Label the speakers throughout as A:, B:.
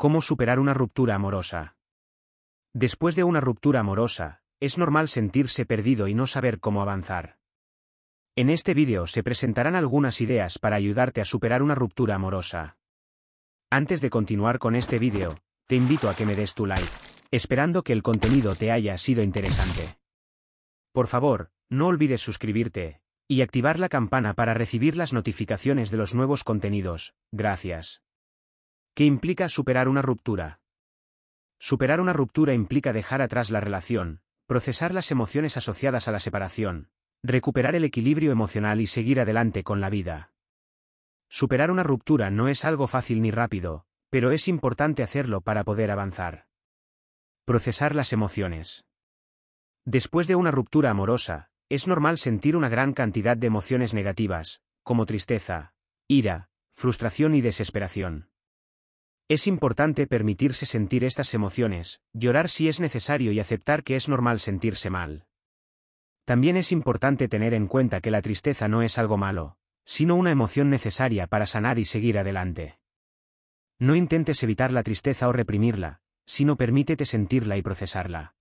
A: Cómo superar una ruptura amorosa. Después de una ruptura amorosa, es normal sentirse perdido y no saber cómo avanzar. En este vídeo se presentarán algunas ideas para ayudarte a superar una ruptura amorosa. Antes de continuar con este vídeo, te invito a que me des tu like, esperando que el contenido te haya sido interesante. Por favor, no olvides suscribirte y activar la campana para recibir las notificaciones de los nuevos contenidos. Gracias. ¿Qué implica superar una ruptura? Superar una ruptura implica dejar atrás la relación, procesar las emociones asociadas a la separación, recuperar el equilibrio emocional y seguir adelante con la vida. Superar una ruptura no es algo fácil ni rápido, pero es importante hacerlo para poder avanzar. Procesar las emociones. Después de una ruptura amorosa, es normal sentir una gran cantidad de emociones negativas, como tristeza, ira, frustración y desesperación. Es importante permitirse sentir estas emociones, llorar si es necesario y aceptar que es normal sentirse mal. También es importante tener en cuenta que la tristeza no es algo malo, sino una emoción necesaria para sanar y seguir adelante. No intentes evitar la tristeza o reprimirla, sino permítete sentirla y procesarla.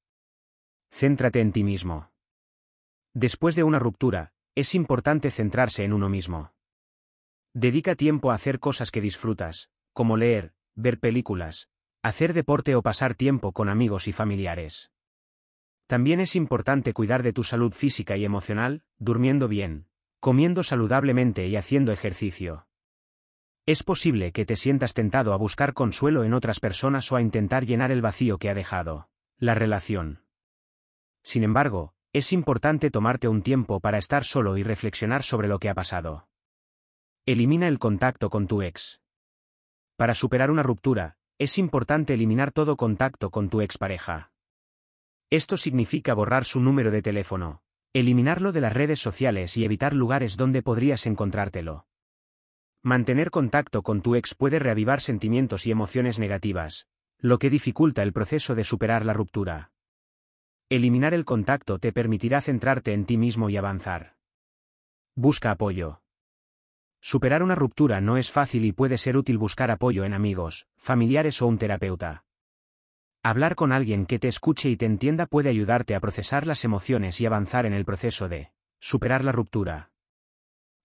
A: Céntrate en ti mismo. Después de una ruptura, es importante centrarse en uno mismo. Dedica tiempo a hacer cosas que disfrutas, como leer, ver películas, hacer deporte o pasar tiempo con amigos y familiares. También es importante cuidar de tu salud física y emocional, durmiendo bien, comiendo saludablemente y haciendo ejercicio. Es posible que te sientas tentado a buscar consuelo en otras personas o a intentar llenar el vacío que ha dejado la relación. Sin embargo, es importante tomarte un tiempo para estar solo y reflexionar sobre lo que ha pasado. Elimina el contacto con tu ex. Para superar una ruptura, es importante eliminar todo contacto con tu expareja. Esto significa borrar su número de teléfono, eliminarlo de las redes sociales y evitar lugares donde podrías encontrártelo. Mantener contacto con tu ex puede reavivar sentimientos y emociones negativas, lo que dificulta el proceso de superar la ruptura. Eliminar el contacto te permitirá centrarte en ti mismo y avanzar. Busca apoyo. Superar una ruptura no es fácil y puede ser útil buscar apoyo en amigos, familiares o un terapeuta. Hablar con alguien que te escuche y te entienda puede ayudarte a procesar las emociones y avanzar en el proceso de superar la ruptura.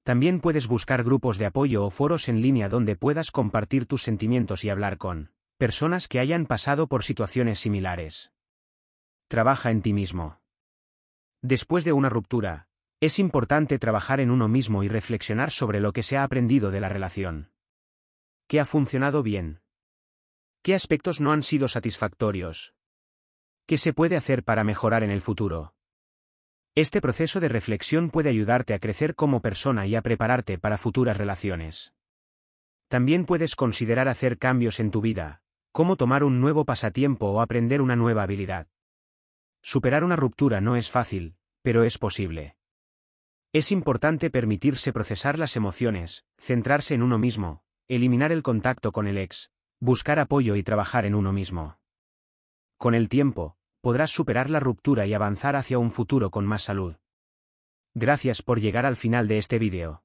A: También puedes buscar grupos de apoyo o foros en línea donde puedas compartir tus sentimientos y hablar con personas que hayan pasado por situaciones similares. Trabaja en ti mismo. Después de una ruptura, es importante trabajar en uno mismo y reflexionar sobre lo que se ha aprendido de la relación. ¿Qué ha funcionado bien? ¿Qué aspectos no han sido satisfactorios? ¿Qué se puede hacer para mejorar en el futuro? Este proceso de reflexión puede ayudarte a crecer como persona y a prepararte para futuras relaciones. También puedes considerar hacer cambios en tu vida, como tomar un nuevo pasatiempo o aprender una nueva habilidad. Superar una ruptura no es fácil, pero es posible. Es importante permitirse procesar las emociones, centrarse en uno mismo, eliminar el contacto con el ex, buscar apoyo y trabajar en uno mismo. Con el tiempo, podrás superar la ruptura y avanzar hacia un futuro con más salud. Gracias por llegar al final de este vídeo.